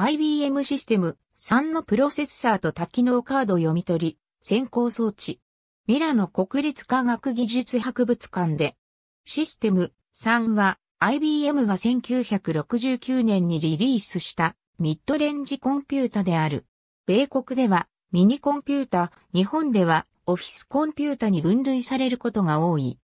IBM システム3のプロセッサーと多機能カード読み取り、先行装置。ミラノ国立科学技術博物館で。システム3は IBM が1969年にリリースしたミッドレンジコンピュータである。米国ではミニコンピュータ、日本ではオフィスコンピュータに分類されることが多い。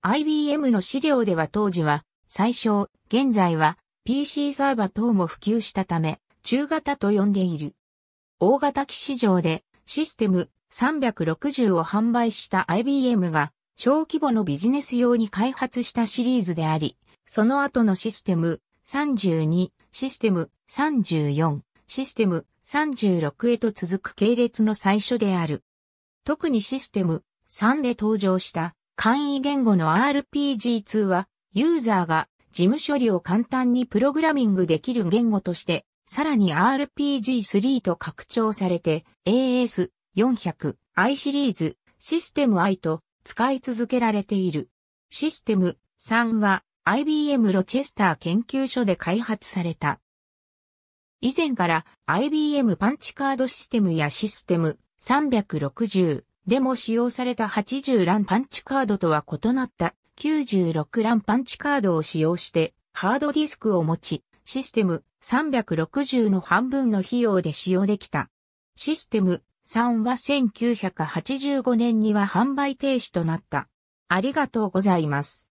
IBM の資料では当時は最小、現在は PC サーバ等も普及したため、中型と呼んでいる。大型機市場でシステム360を販売した IBM が小規模のビジネス用に開発したシリーズであり、その後のシステム32、システム34、システム36へと続く系列の最初である。特にシステム3で登場した簡易言語の RPG2 はユーザーが事務処理を簡単にプログラミングできる言語としてさらに RPG3 と拡張されて AS400i シリーズシステム i と使い続けられている。システム3は IBM ロチェスター研究所で開発された。以前から IBM パンチカードシステムやシステム360でも使用された80ランパンチカードとは異なった96ランパンチカードを使用してハードディスクを持ちシステム360の半分の費用で使用できた。システム3は1985年には販売停止となった。ありがとうございます。